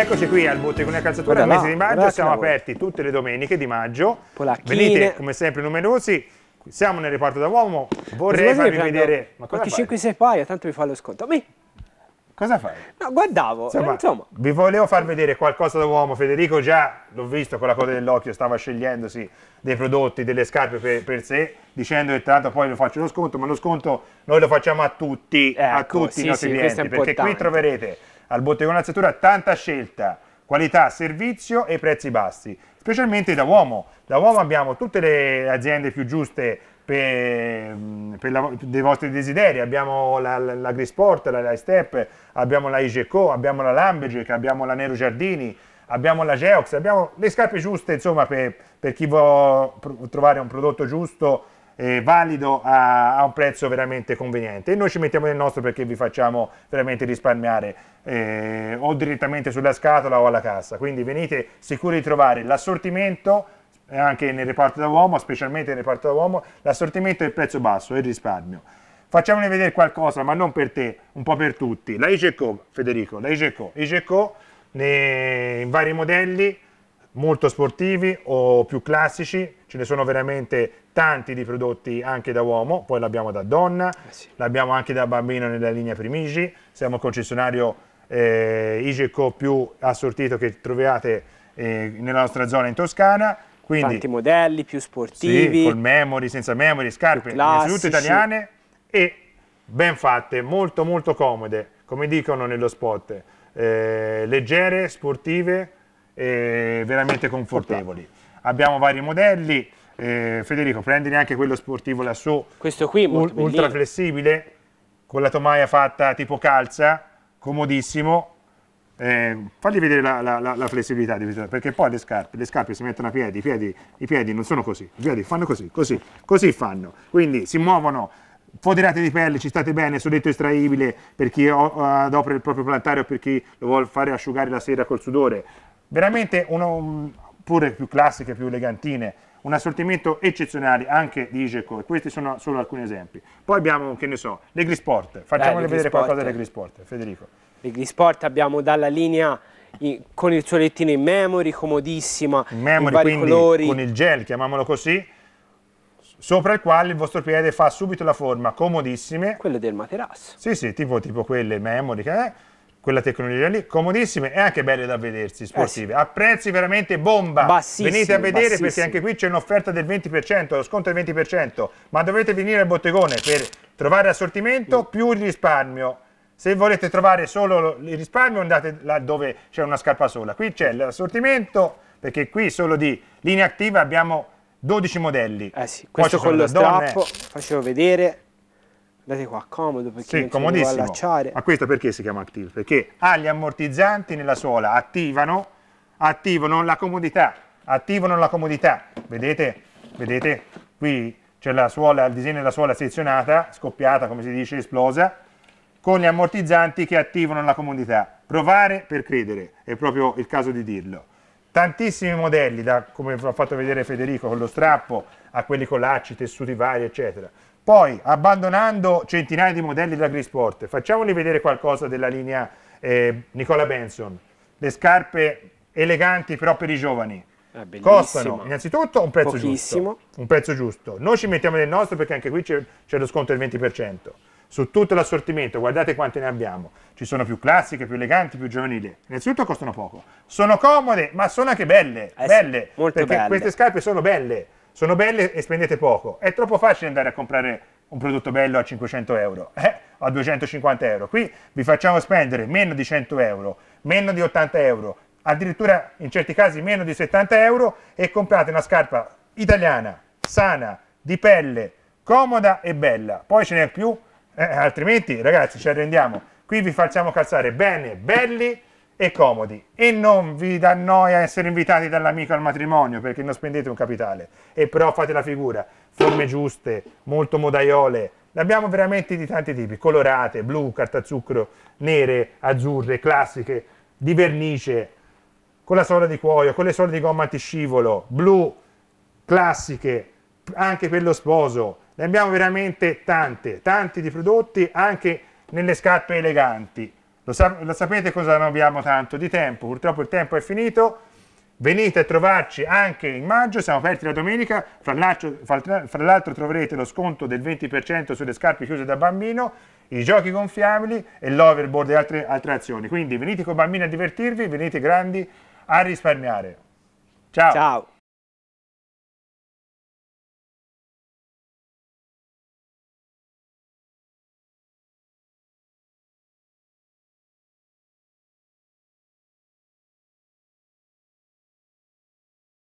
Eccoci qui al Bottegone calzatura Guarda, mese di maggio, siamo là, aperti tutte le domeniche di maggio. Polacchine. Venite come sempre numerosi. Siamo nel reparto da uomo, vorrei farvi vedere... Ma quanti 5-6 paia, tanto vi fa lo sconto. Mi... Cosa fai? No, guardavo. Eh, insomma, insomma, Vi volevo far vedere qualcosa da uomo. Federico già, l'ho visto con la coda dell'occhio, stava scegliendosi dei prodotti, delle scarpe per, per, sé, dicendo che tanto poi lo faccio lo sconto, ma lo sconto noi lo facciamo a tutti, ecco, a tutti sì, i nostri sì, clienti, perché qui troverete al bottegone attrezzatura tanta scelta, qualità, servizio e prezzi bassi, specialmente da uomo. Da uomo abbiamo tutte le aziende più giuste per, mm, per la, dei vostri desideri, abbiamo la, la, la Grisport, la, la Step, abbiamo la Igeco, abbiamo la Lambegec, abbiamo la Nero Giardini, abbiamo la Geox, abbiamo le scarpe giuste insomma per, per chi vuole trovare un prodotto giusto eh, valido a, a, un prezzo veramente conveniente. E noi ci mettiamo nel nostro perché vi facciamo veramente risparmiare eh, o direttamente sulla scatola o alla cassa. Quindi venite sicuri di trovare l'assortimento eh, anche nel reparto da uomo, specialmente nel reparto da uomo, l'assortimento e il prezzo basso e il risparmio. Facciamone vedere qualcosa, ma non per te, un po' per tutti. La IGECO, Federico, la IGECO, IGECO in vari modelli, molto sportivi o più classici, ce ne sono veramente tanti di prodotti anche da uomo, poi l'abbiamo da donna, eh sì. l'abbiamo anche da bambino nella linea Primigi, siamo il concessionario eh, IGECO più assortito che troviate eh, nella nostra zona in Toscana. Quindi, Tanti modelli più sportivi. Sì, con memory, senza memory, scarpe, innanzitutto italiane e ben fatte, molto molto comode, come dicono nello spot, eh, leggere, sportive, eh, veramente confortevoli. Abbiamo vari modelli, eh, Federico prendi anche quello sportivo lassù, questo qui ul bellino. ultra flessibile, con la tomaia fatta tipo calza, comodissimo, eh, fagli vedere la, la, la, la flessibilità perché poi le scarpe, le scarpe, si mettono a piedi, i piedi, i piedi non sono così, i piedi fanno così, così, così fanno, quindi si muovono, foderate di pelle, ci state bene, soletto estraibile per chi adopera il proprio plantare o per chi lo vuole fare asciugare la sera col sudore, veramente uno, mm, pure più classiche, più elegantine, un assortimento eccezionale anche di Igeco, e questi sono solo alcuni esempi. Poi abbiamo, che ne so, le Grisport, facciamole Dai, vedere qualcosa delle Grisport, Federico. Le Grisport abbiamo dalla linea con il suo lettino in memory, comodissima, in memory, in quindi, colori. con il gel, chiamiamolo così, sopra il quale il vostro piede fa subito la forma, comodissime. Quelle del materasso. Sì, sì, tipo, tipo quelle memory, eh? quella tecnologia lì, comodissime e anche belle da vedersi, eh sportive, eh sì. a prezzi veramente bomba, bassissimi, venite a vedere bassissimi. perché anche qui c'è un'offerta del 20%, lo sconto del 20%, ma dovete venire al bottegone per trovare assortimento più il risparmio, se volete trovare solo il risparmio andate là dove c'è una scarpa sola, qui c'è l'assortimento perché qui solo di linea attiva abbiamo 12 modelli. Eh sì, questo con lo donne. strappo, facevo vedere, Andate qua, comodo perché sì, non si può allacciare. Ma questo perché si chiama Active? Perché ha ah, gli ammortizzanti nella suola, attivano, attivano la comodità, attivano la comodità. Vedete? Vedete? Qui c'è il disegno della suola sezionata, scoppiata, come si dice, esplosa, con gli ammortizzanti che attivano la comodità. Provare per credere, è proprio il caso di dirlo. Tantissimi modelli, da, come ho fatto vedere Federico con lo strappo, a quelli con lacci, tessuti vari, eccetera. Poi, abbandonando centinaia di modelli da Grisport, facciamoli vedere qualcosa della linea eh, Nicola Benson. Le scarpe eleganti però per i giovani. Ah, Costano innanzitutto un prezzo giusto. Un prezzo giusto. Noi ci mettiamo nel nostro perché anche qui c'è lo sconto del 20% su tutto l'assortimento, guardate quante ne abbiamo, ci sono più classiche, più eleganti, più giovanili, innanzitutto costano poco, sono comode ma sono anche belle, eh, belle, perché belle. queste scarpe sono belle, sono belle e spendete poco. È troppo facile andare a comprare un prodotto bello a 500 euro, eh? a 250 euro. Qui vi facciamo spendere meno di 100 euro, meno di 80 euro, addirittura in certi casi meno di 70 euro e comprate una scarpa italiana, sana, di pelle, comoda e bella. Poi ce n'è più, eh, altrimenti ragazzi ci arrendiamo. Qui vi facciamo calzare bene, belli e comodi e non vi dà noia essere invitati dall'amico al matrimonio perché non spendete un capitale e però fate la figura forme giuste molto modaiole ne abbiamo veramente di tanti tipi colorate blu carta zucchero nere azzurre classiche di vernice con la sola di cuoio con le sole di gomma antiscivolo blu classiche anche per lo sposo ne abbiamo veramente tante tanti di prodotti anche nelle scarpe eleganti lo, sa lo sapete cosa non abbiamo tanto di tempo, purtroppo il tempo è finito, venite a trovarci anche in maggio, siamo aperti la domenica, fra l'altro troverete lo sconto del 20% sulle scarpe chiuse da bambino, i giochi gonfiabili e l'overboard e altre, altre azioni. Quindi venite con bambini a divertirvi, venite grandi a risparmiare. Ciao! Ciao.